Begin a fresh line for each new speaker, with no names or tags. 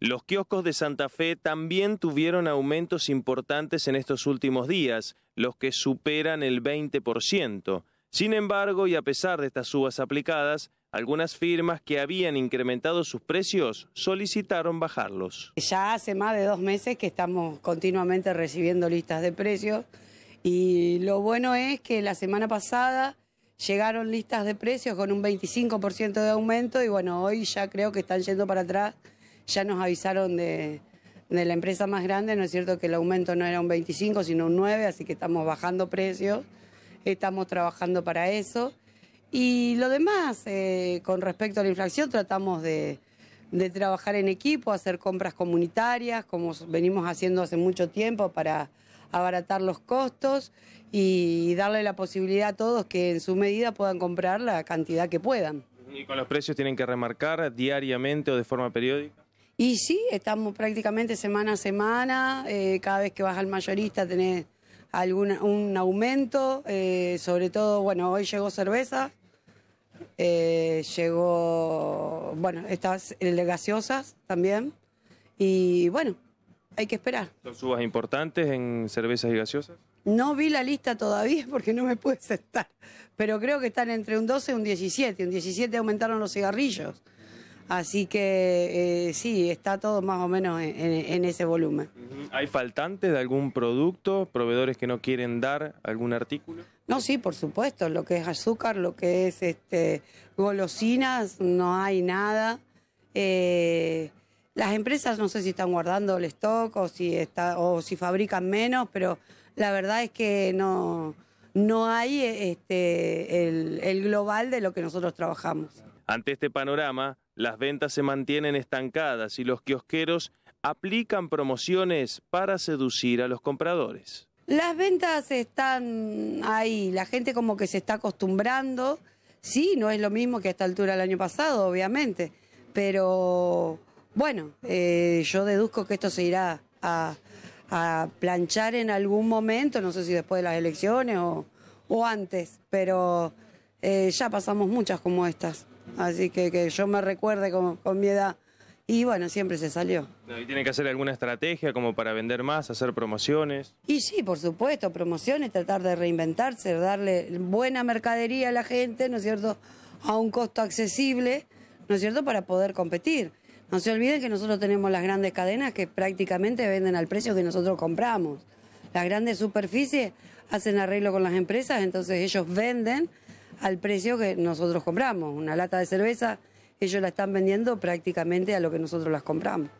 Los kioscos de Santa Fe también tuvieron aumentos importantes en estos últimos días, los que superan el 20%. Sin embargo, y a pesar de estas subas aplicadas, algunas firmas que habían incrementado sus precios solicitaron bajarlos.
Ya hace más de dos meses que estamos continuamente recibiendo listas de precios y lo bueno es que la semana pasada llegaron listas de precios con un 25% de aumento y bueno, hoy ya creo que están yendo para atrás ya nos avisaron de, la empresa más grande, ¿no es cierto? Que el aumento no era un 25, sino un 9, así que estamos bajando precios, estamos trabajando para eso. Y lo demás, eh, con respecto a la inflación, tratamos de trabajar en equipo, hacer compras comunitarias, como venimos haciendo hace mucho tiempo para abaratar los costos y darle la posibilidad a todos que en su medida puedan comprar la cantidad que puedan.
¿Y con los precios tienen que remarcar diariamente o de forma periódica?
Y sí, estamos prácticamente semana a semana, eh, cada vez que vas al mayorista tenés algún, un aumento, eh, sobre todo, bueno, hoy llegó cerveza, eh, llegó, bueno, estas gaseosas también, y bueno, hay que esperar.
¿Son subas importantes en cervezas y gaseosas?
No vi la lista todavía porque no me pude estar pero creo que están entre un 12 y un 17, un 17 aumentaron los cigarrillos. Así que eh, sí, está todo más o menos en, ese volumen.
¿Hay faltantes de algún producto, proveedores que no quieren dar algún artículo?
No, sí, por supuesto, lo que es azúcar, lo que es este, golosinas, no hay nada. Eh, las empresas no sé si están guardando el stock o si, está, o si fabrican menos, pero la verdad es que no, no hay este, el global de lo que nosotros trabajamos.
Ante este panorama, las ventas se mantienen estancadas y los kiosqueros aplican promociones para seducir a los compradores.
Las ventas están ahí, la gente como que se está acostumbrando. Sí, no es lo mismo que a esta altura el año pasado, obviamente, pero bueno, eh, yo deduzco que esto se irá a, planchar en algún momento, no sé si después de las elecciones o, antes, pero eh, ya pasamos muchas como estas. Así que yo me recuerde con, con mi edad. Y bueno, siempre se salió.
¿Y tiene que hacer alguna estrategia como para vender más, hacer promociones?
Y sí, por supuesto, promociones, tratar de reinventarse, darle buena mercadería a la gente, ¿no es cierto?, a un costo accesible, ¿no es cierto?, para poder competir. No se olviden que nosotros tenemos las grandes cadenas que prácticamente venden al precio que nosotros compramos. Las grandes superficies hacen arreglo con las empresas, entonces ellos venden al precio que nosotros compramos. Una lata de cerveza, ellos la están vendiendo prácticamente a lo que nosotros las compramos.